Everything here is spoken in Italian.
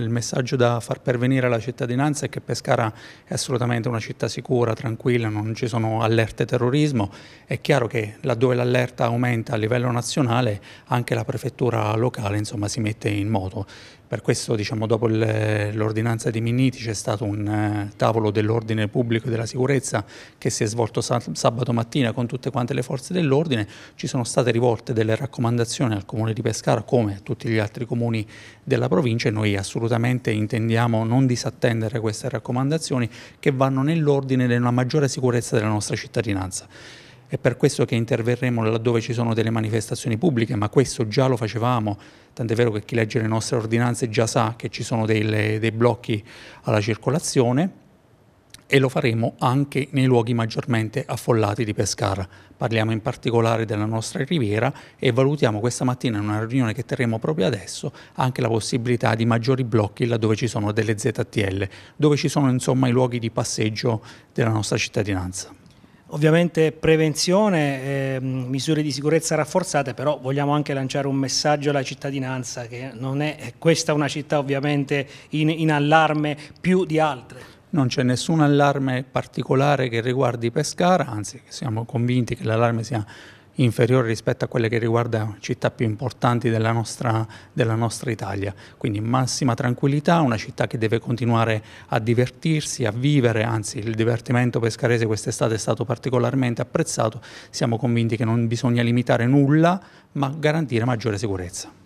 il messaggio da far pervenire alla cittadinanza è che Pescara è assolutamente una città sicura, tranquilla, non ci sono allerte terrorismo. È chiaro che laddove l'allerta aumenta a livello nazionale anche la prefettura locale insomma, si mette in moto. Per questo diciamo, dopo l'ordinanza di Minniti c'è stato un eh, tavolo dell'ordine pubblico e della sicurezza che si è svolto sabato mattina con tutte quante le forze dell'ordine, ci sono state rivolte delle raccomandazioni al comune di Pescara come a tutti gli altri comuni della provincia e noi assolutamente intendiamo non disattendere queste raccomandazioni che vanno nell'ordine della maggiore sicurezza della nostra cittadinanza. È per questo che interverremo laddove ci sono delle manifestazioni pubbliche, ma questo già lo facevamo, tant'è vero che chi legge le nostre ordinanze già sa che ci sono delle, dei blocchi alla circolazione e lo faremo anche nei luoghi maggiormente affollati di Pescara. Parliamo in particolare della nostra riviera e valutiamo questa mattina in una riunione che terremo proprio adesso anche la possibilità di maggiori blocchi laddove ci sono delle ZTL, dove ci sono insomma i luoghi di passeggio della nostra cittadinanza. Ovviamente prevenzione, eh, misure di sicurezza rafforzate, però vogliamo anche lanciare un messaggio alla cittadinanza che non è questa una città ovviamente in, in allarme più di altre. Non c'è nessun allarme particolare che riguardi Pescara, anzi siamo convinti che l'allarme sia inferiore rispetto a quelle che riguardano città più importanti della nostra, della nostra Italia. Quindi massima tranquillità, una città che deve continuare a divertirsi, a vivere, anzi il divertimento pescarese quest'estate è stato particolarmente apprezzato, siamo convinti che non bisogna limitare nulla ma garantire maggiore sicurezza.